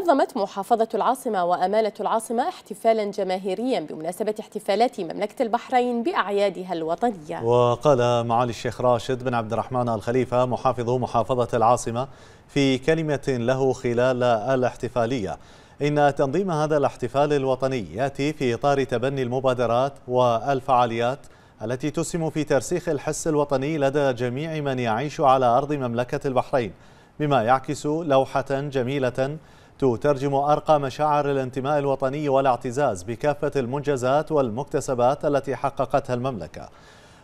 نظمت محافظة العاصمة وأمانة العاصمة احتفالا جماهيريا بمناسبة احتفالات مملكة البحرين بأعيادها الوطنية وقال معالي الشيخ راشد بن عبد الرحمن الخليفة محافظ محافظة العاصمة في كلمة له خلال الاحتفالية إن تنظيم هذا الاحتفال الوطني يأتي في إطار تبني المبادرات والفعاليات التي تسهم في ترسيخ الحس الوطني لدى جميع من يعيش على أرض مملكة البحرين بما يعكس لوحة جميلة تترجم أرقى مشاعر الانتماء الوطني والاعتزاز بكافة المنجزات والمكتسبات التي حققتها المملكة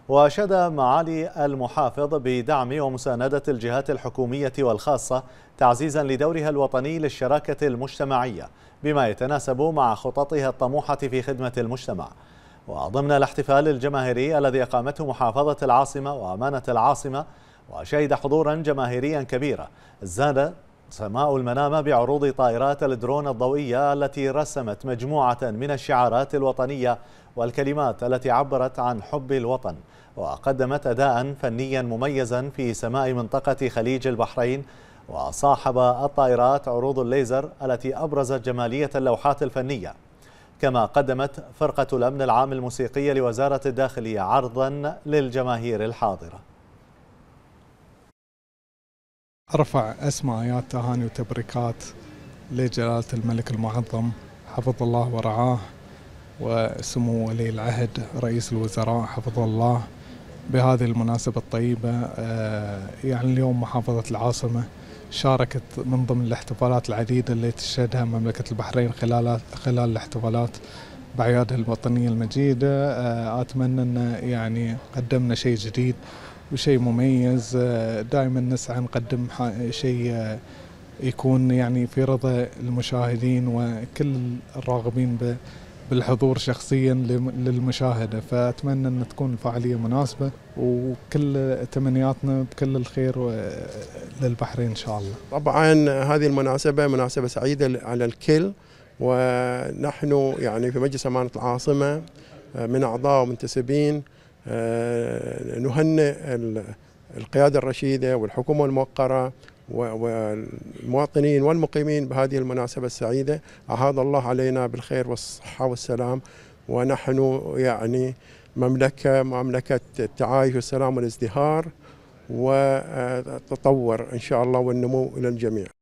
وأشاد معالي المحافظ بدعم ومساندة الجهات الحكومية والخاصة تعزيزا لدورها الوطني للشراكة المجتمعية بما يتناسب مع خططها الطموحة في خدمة المجتمع وضمن الاحتفال الجماهيري الذي أقامته محافظة العاصمة وأمانة العاصمة وشهد حضورا جماهيريا كبيرا زاد سماء المنامة بعروض طائرات الدرون الضوئية التي رسمت مجموعة من الشعارات الوطنية والكلمات التي عبرت عن حب الوطن وقدمت أداء فنيا مميزا في سماء منطقة خليج البحرين وصاحب الطائرات عروض الليزر التي أبرزت جمالية اللوحات الفنية كما قدمت فرقة الأمن العام الموسيقية لوزارة الداخلية عرضا للجماهير الحاضرة أرفع أسمى آيات تهاني وتبريكات لجلالة الملك المعظم حفظ الله ورعاه وسمو ولي العهد رئيس الوزراء حفظه الله بهذه المناسبة الطيبة آه، يعني اليوم محافظة العاصمة شاركت من ضمن الاحتفالات العديدة التي تشهدها مملكة البحرين خلال خلال الاحتفالات بأعيادها الوطنية المجيدة آه، أتمنى أن يعني قدمنا شيء جديد وشيء مميز آه، دائما نسعى نقدم شيء آه، يكون يعني في رضا المشاهدين وكل الراغبين بالحضور شخصيا للمشاهدة فأتمنى أن تكون الفعالية مناسبة وكل تمنياتنا بكل الخير للبحرين إن شاء الله طبعا هذه المناسبة مناسبة سعيدة على الكل ونحن يعني في مجلس أمانة العاصمة آه، من أعضاء ومنتسبين آه، نهنئ القيادة الرشيدة والحكومة الموقرة والمواطنين والمقيمين بهذه المناسبة السعيدة أعاذ الله علينا بالخير والصحة والسلام ونحن يعني مملكة مملكة التعايش والسلام والازدهار وتطور إن شاء الله والنمو إلى الجميع